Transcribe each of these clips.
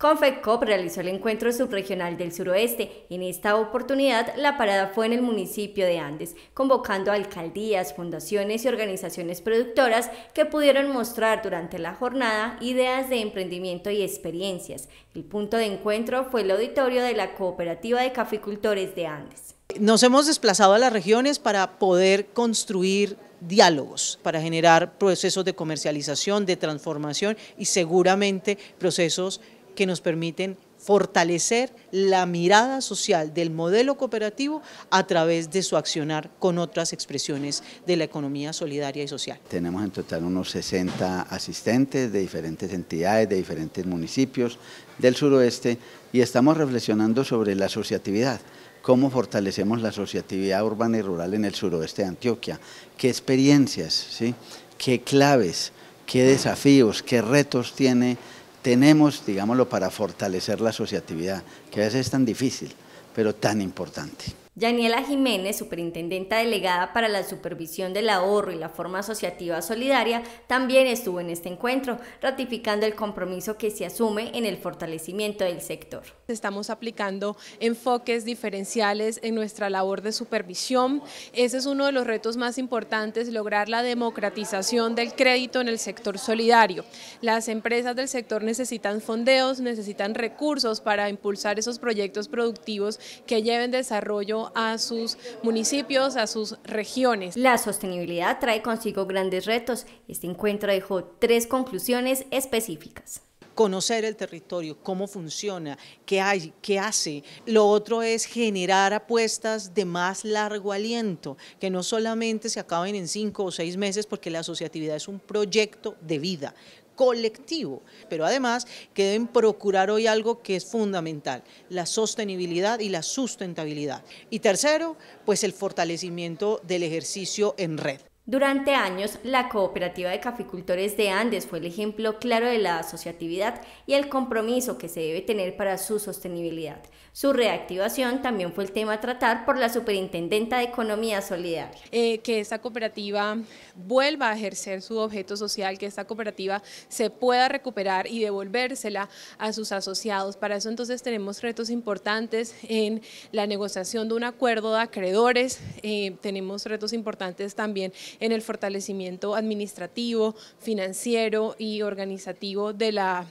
Confecop realizó el encuentro subregional del suroeste. En esta oportunidad, la parada fue en el municipio de Andes, convocando a alcaldías, fundaciones y organizaciones productoras que pudieron mostrar durante la jornada ideas de emprendimiento y experiencias. El punto de encuentro fue el auditorio de la Cooperativa de Caficultores de Andes. Nos hemos desplazado a las regiones para poder construir diálogos para generar procesos de comercialización, de transformación y seguramente procesos que nos permiten fortalecer la mirada social del modelo cooperativo a través de su accionar con otras expresiones de la economía solidaria y social. Tenemos en total unos 60 asistentes de diferentes entidades, de diferentes municipios del suroeste y estamos reflexionando sobre la asociatividad cómo fortalecemos la asociatividad urbana y rural en el suroeste de Antioquia, qué experiencias, ¿sí? qué claves, qué desafíos, qué retos tiene tenemos, digámoslo, para fortalecer la asociatividad, que a veces es tan difícil, pero tan importante. Daniela Jiménez, superintendenta delegada para la supervisión del ahorro y la forma asociativa solidaria, también estuvo en este encuentro, ratificando el compromiso que se asume en el fortalecimiento del sector. Estamos aplicando enfoques diferenciales en nuestra labor de supervisión. Ese es uno de los retos más importantes, lograr la democratización del crédito en el sector solidario. Las empresas del sector necesitan fondeos, necesitan recursos para impulsar esos proyectos productivos que lleven desarrollo a sus municipios, a sus regiones. La sostenibilidad trae consigo grandes retos. Este encuentro dejó tres conclusiones específicas conocer el territorio, cómo funciona, qué hay, qué hace. Lo otro es generar apuestas de más largo aliento, que no solamente se acaben en cinco o seis meses, porque la asociatividad es un proyecto de vida colectivo, pero además que deben procurar hoy algo que es fundamental, la sostenibilidad y la sustentabilidad. Y tercero, pues el fortalecimiento del ejercicio en red. Durante años, la Cooperativa de Caficultores de Andes fue el ejemplo claro de la asociatividad y el compromiso que se debe tener para su sostenibilidad. Su reactivación también fue el tema a tratar por la Superintendenta de Economía Solidaria. Eh, que esta cooperativa vuelva a ejercer su objeto social, que esta cooperativa se pueda recuperar y devolvérsela a sus asociados. Para eso entonces tenemos retos importantes en la negociación de un acuerdo de acreedores, eh, tenemos retos importantes también en el fortalecimiento administrativo, financiero y organizativo de la,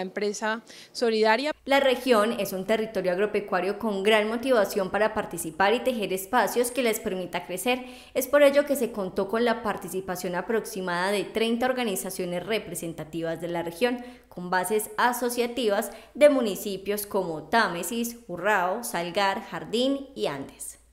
empresa solidaria. La región es un territorio agropecuario con gran motivación para participar y tejer espacios que les permita crecer. Es por ello que se contó con la participación aproximada de 30 organizaciones representativas de la región, con bases asociativas de municipios como Támesis, Urrao, Salgar, Jardín y Andes.